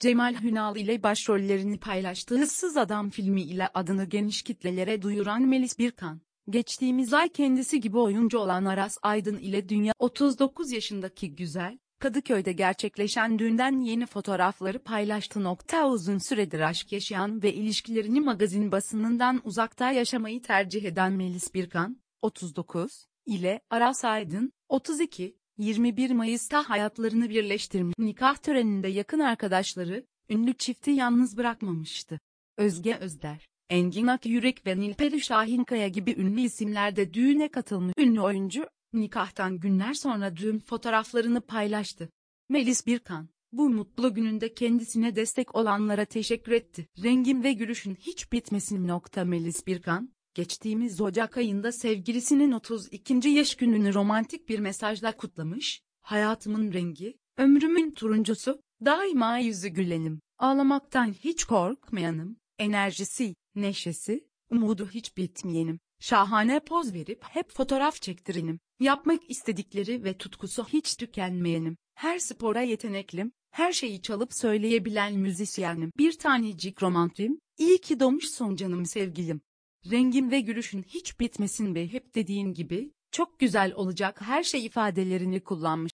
Cemal Hünal ile başrollerini paylaştığı Hıssız Adam filmi ile adını geniş kitlelere duyuran Melis Birkan, geçtiğimiz ay kendisi gibi oyuncu olan Aras Aydın ile dünya 39 yaşındaki güzel, Kadıköy'de gerçekleşen dünden yeni fotoğrafları paylaştı. Nokta uzun süredir aşk yaşayan ve ilişkilerini magazin basınından uzakta yaşamayı tercih eden Melis Birkan, 39, ile Aras Aydın, 32, 21 Mayıs'ta hayatlarını birleştirmiş nikah töreninde yakın arkadaşları, ünlü çifti yalnız bırakmamıştı. Özge Özder, Engin Akyürek ve Nilperi Şahinkaya gibi ünlü isimlerde düğüne katılmış ünlü oyuncu, nikahtan günler sonra düğün fotoğraflarını paylaştı. Melis Birkan, bu mutlu gününde kendisine destek olanlara teşekkür etti. Rengim ve gülüşün hiç bitmesin. Nokta Melis Birkan, geçtiğimiz Ocak ayında sevgilisinin 32. yaş gününü romantik bir mesajla kutlamış, hayatımın rengi, ömrümün turuncusu, daima yüzü gülenim, ağlamaktan hiç korkmayanım, enerjisi, neşesi, umudu hiç bitmeyenim, şahane poz verip hep fotoğraf çektirinim, yapmak istedikleri ve tutkusu hiç tükenmeyenim, her spora yeteneklim, her şeyi çalıp söyleyebilen müzisyenim, bir tanecik romantim, iyi ki doğmuşsun canım sevgilim. Rengim ve gülüşün hiç bitmesin be, hep dediğin gibi, çok güzel olacak her şey ifadelerini kullanmış.